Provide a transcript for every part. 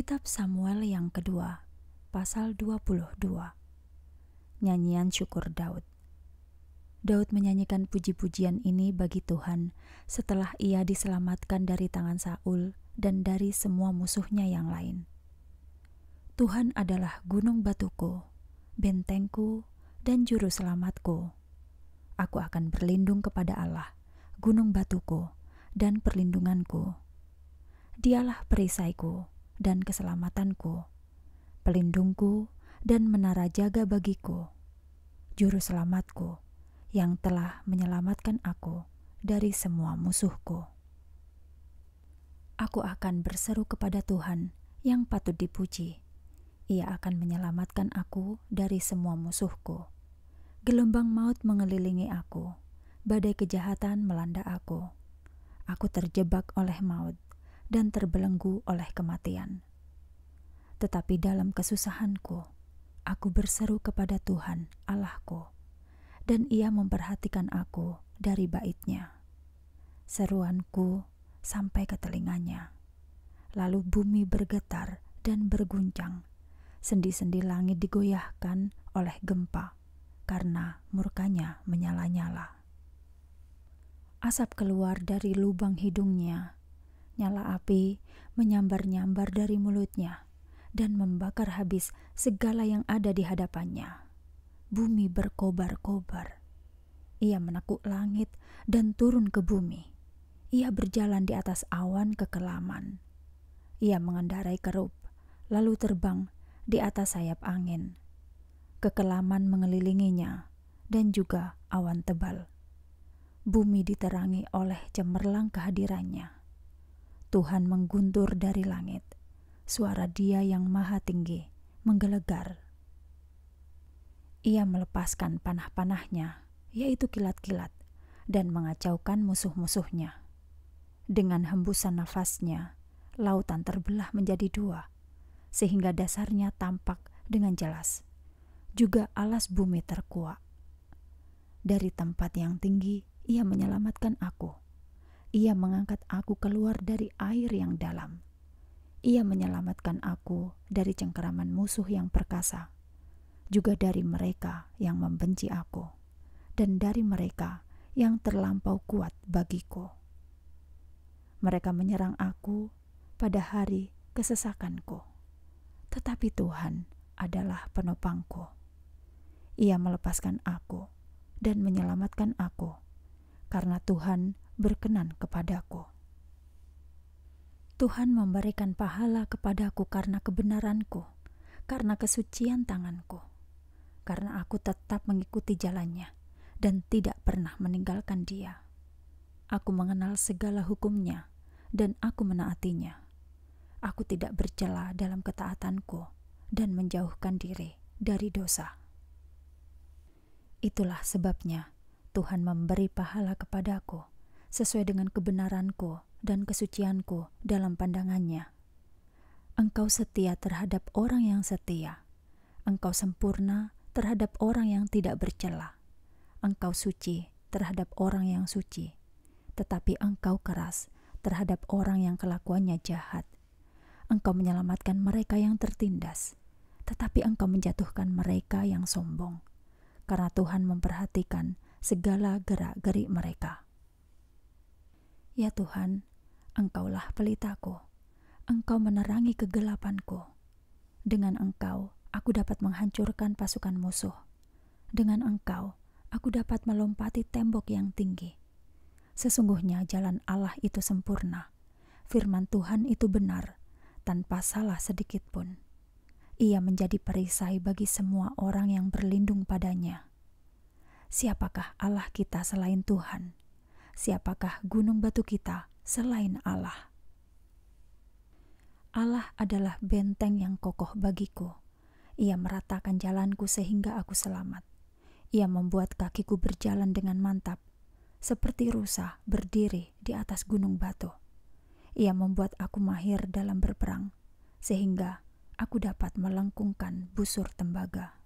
Kitab Samuel yang kedua, pasal 22. Nyanyian syukur Daud. Daud menyanyikan puji-pujian ini bagi Tuhan setelah ia diselamatkan dari tangan Saul dan dari semua musuhnya yang lain. Tuhan adalah gunung batuku, bentengku, dan juru selamatku. Aku akan berlindung kepada Allah, gunung batuku, dan perlindunganku. Dialah perisaiku dan keselamatanku, pelindungku dan menara jaga bagiku, juru selamatku yang telah menyelamatkan aku dari semua musuhku. Aku akan berseru kepada Tuhan yang patut dipuji. Ia akan menyelamatkan aku dari semua musuhku. Gelombang maut mengelilingi aku, badai kejahatan melanda aku. Aku terjebak oleh maut dan terbelenggu oleh kematian. Tetapi dalam kesusahanku, aku berseru kepada Tuhan Allahku, dan ia memperhatikan aku dari baitnya. Seruanku sampai ke telinganya. Lalu bumi bergetar dan berguncang. Sendi-sendi langit digoyahkan oleh gempa karena murkanya menyala-nyala. Asap keluar dari lubang hidungnya nyala api menyambar-nyambar dari mulutnya dan membakar habis segala yang ada di hadapannya. Bumi berkobar-kobar. Ia menekuk langit dan turun ke bumi. Ia berjalan di atas awan kekelaman. Ia mengendarai kerup, lalu terbang di atas sayap angin. Kekelaman mengelilinginya dan juga awan tebal. Bumi diterangi oleh cemerlang kehadirannya. Tuhan mengguntur dari langit. Suara Dia yang Maha Tinggi menggelegar. Ia melepaskan panah-panahnya, yaitu kilat-kilat, dan mengacaukan musuh-musuhnya. Dengan hembusan nafasnya, lautan terbelah menjadi dua, sehingga dasarnya tampak dengan jelas. Juga alas bumi terkuak. Dari tempat yang tinggi, ia menyelamatkan aku ia mengangkat aku keluar dari air yang dalam. Ia menyelamatkan aku dari cengkeraman musuh yang perkasa, juga dari mereka yang membenci aku, dan dari mereka yang terlampau kuat bagiku. Mereka menyerang aku pada hari kesesakanku, tetapi Tuhan adalah penopangku. Ia melepaskan aku dan menyelamatkan aku, karena Tuhan berkenan kepadaku. Tuhan memberikan pahala kepadaku karena kebenaranku, karena kesucian tanganku, karena aku tetap mengikuti jalannya dan tidak pernah meninggalkan dia. Aku mengenal segala hukumnya dan aku menaatinya. Aku tidak bercela dalam ketaatanku dan menjauhkan diri dari dosa. Itulah sebabnya Tuhan memberi pahala kepadaku sesuai dengan kebenaranku dan kesucianku dalam pandangannya. Engkau setia terhadap orang yang setia. Engkau sempurna terhadap orang yang tidak bercela. Engkau suci terhadap orang yang suci. Tetapi engkau keras terhadap orang yang kelakuannya jahat. Engkau menyelamatkan mereka yang tertindas, tetapi engkau menjatuhkan mereka yang sombong. Karena Tuhan memperhatikan segala gerak-gerik mereka. Ya Tuhan, Engkaulah pelitaku. Engkau menerangi kegelapanku. Dengan Engkau, aku dapat menghancurkan pasukan musuh. Dengan Engkau, aku dapat melompati tembok yang tinggi. Sesungguhnya jalan Allah itu sempurna. Firman Tuhan itu benar, tanpa salah sedikit pun. Ia menjadi perisai bagi semua orang yang berlindung padanya. Siapakah Allah kita selain Tuhan? siapakah gunung batu kita selain Allah? Allah adalah benteng yang kokoh bagiku. Ia meratakan jalanku sehingga aku selamat. Ia membuat kakiku berjalan dengan mantap, seperti rusa berdiri di atas gunung batu. Ia membuat aku mahir dalam berperang, sehingga aku dapat melengkungkan busur tembaga.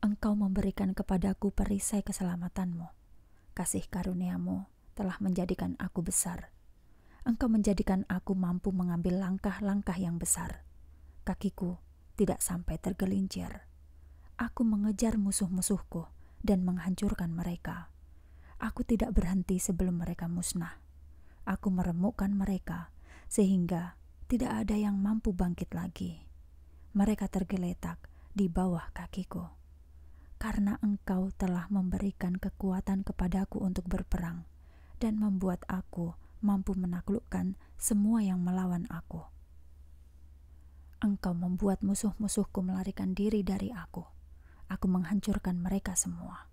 Engkau memberikan kepadaku perisai keselamatanmu kasih karuniamu telah menjadikan aku besar. Engkau menjadikan aku mampu mengambil langkah-langkah yang besar. Kakiku tidak sampai tergelincir. Aku mengejar musuh-musuhku dan menghancurkan mereka. Aku tidak berhenti sebelum mereka musnah. Aku meremukkan mereka sehingga tidak ada yang mampu bangkit lagi. Mereka tergeletak di bawah kakiku karena engkau telah memberikan kekuatan kepadaku untuk berperang dan membuat aku mampu menaklukkan semua yang melawan aku. Engkau membuat musuh-musuhku melarikan diri dari aku. Aku menghancurkan mereka semua.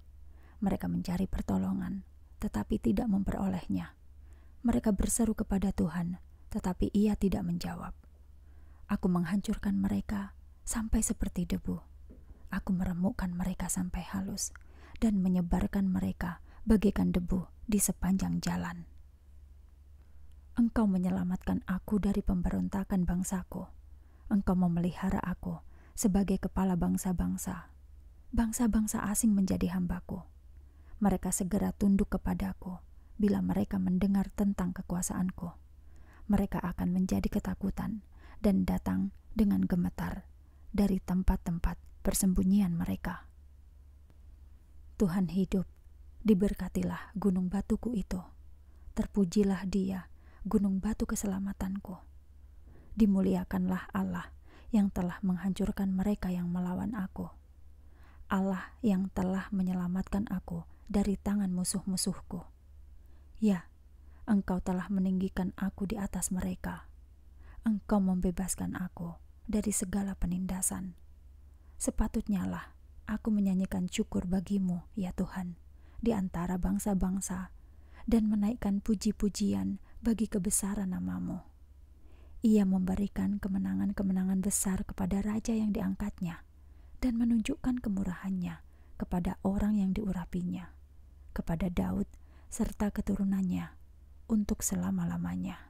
Mereka mencari pertolongan, tetapi tidak memperolehnya. Mereka berseru kepada Tuhan, tetapi Ia tidak menjawab. Aku menghancurkan mereka sampai seperti debu. Aku meremukkan mereka sampai halus dan menyebarkan mereka bagaikan debu di sepanjang jalan. Engkau menyelamatkan aku dari pemberontakan bangsaku. Engkau memelihara aku sebagai kepala bangsa-bangsa. Bangsa-bangsa asing menjadi hambaku. Mereka segera tunduk kepadaku bila mereka mendengar tentang kekuasaanku. Mereka akan menjadi ketakutan dan datang dengan gemetar dari tempat-tempat persembunyian mereka. Tuhan hidup, diberkatilah gunung batuku itu. Terpujilah dia, gunung batu keselamatanku. Dimuliakanlah Allah yang telah menghancurkan mereka yang melawan aku. Allah yang telah menyelamatkan aku dari tangan musuh-musuhku. Ya, engkau telah meninggikan aku di atas mereka. Engkau membebaskan aku dari segala penindasan. Sepatutnya lah aku menyanyikan syukur bagimu, ya Tuhan, di antara bangsa-bangsa, dan menaikkan puji-pujian bagi kebesaran namamu. Ia memberikan kemenangan-kemenangan besar kepada raja yang diangkatnya, dan menunjukkan kemurahannya kepada orang yang diurapinya, kepada Daud serta keturunannya, untuk selama-lamanya.